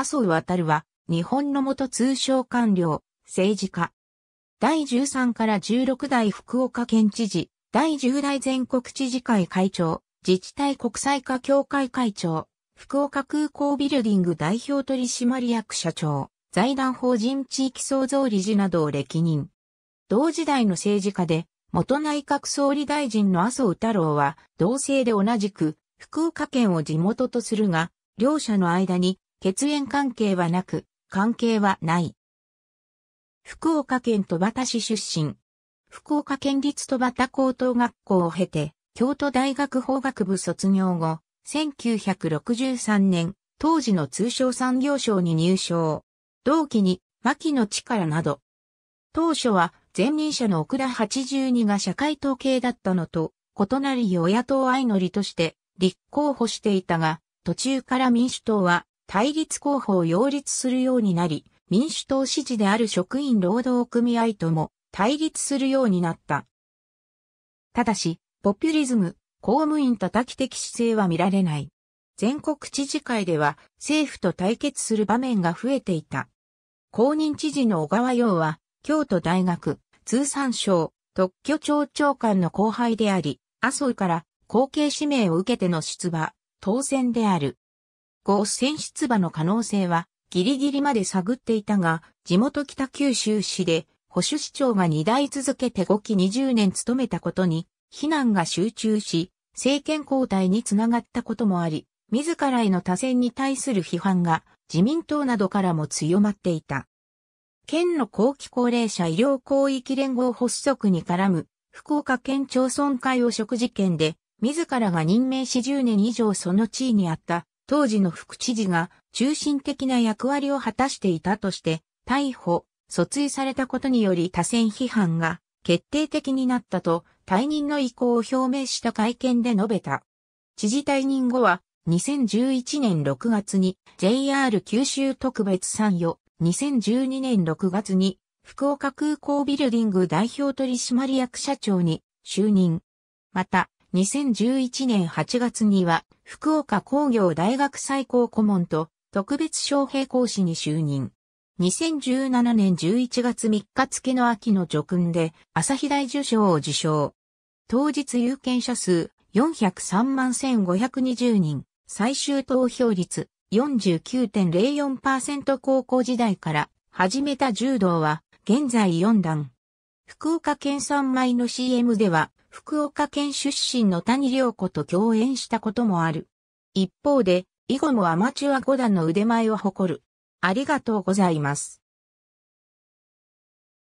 麻生渡るは、日本の元通商官僚、政治家。第13から16代福岡県知事、第10代全国知事会会長、自治体国際化協会会長、福岡空港ビルディング代表取締役社長、財団法人地域創造理事などを歴任。同時代の政治家で、元内閣総理大臣の麻生太郎は、同姓で同じく、福岡県を地元とするが、両者の間に血縁関係はなく、関係はない。福岡県戸畑市出身。福岡県立戸畑高等学校を経て、京都大学法学部卒業後、1963年、当時の通商産業省に入省。同期に、牧野力など。当初は、前任者の奥田82が社会統計だったのと、異なり与野党相乗りとして、立候補していたが、途中から民主党は対立候補を擁立するようになり、民主党支持である職員労働組合とも対立するようになった。ただし、ポピュリズム、公務員叩き的姿勢は見られない。全国知事会では政府と対決する場面が増えていた。公認知事の小川洋は、京都大学、通産省、特許庁長官の後輩であり、麻生から後継指名を受けての出馬、当選である。合選出馬の可能性はギリギリまで探っていたが、地元北九州市で保守市長が2代続けて5期20年務めたことに、非難が集中し、政権交代につながったこともあり、自らへの多選に対する批判が自民党などからも強まっていた。県の後期高齢者医療広域連合発足に絡む福岡県町村会汚職事件で、自らが任命し10年以上その地位にあった当時の副知事が中心的な役割を果たしていたとして、逮捕、訴追されたことにより多選批判が決定的になったと退任の意向を表明した会見で述べた。知事退任後は2011年6月に JR 九州特別産与、2012年6月に福岡空港ビルディング代表取締役社長に就任。また、2011年8月には、福岡工業大学最高顧問と特別招聘講師に就任。2017年11月3日付の秋の叙勲で、朝日大受賞を受賞。当日有権者数403万1520人、最終投票率49.04%高校時代から始めた柔道は、現在4段。福岡県産米の CM では、福岡県出身の谷良子と共演したこともある。一方で、以後もアマチュア5段の腕前を誇る。ありがとうございます。